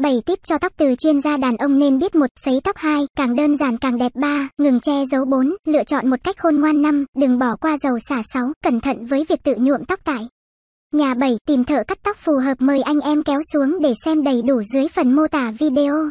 7 tip cho tóc từ chuyên gia đàn ông nên biết một sấy tóc 2, càng đơn giản càng đẹp 3, ngừng che giấu 4, lựa chọn một cách khôn ngoan 5, đừng bỏ qua dầu xả 6, cẩn thận với việc tự nhuộm tóc tại. Nhà 7 tìm thợ cắt tóc phù hợp mời anh em kéo xuống để xem đầy đủ dưới phần mô tả video.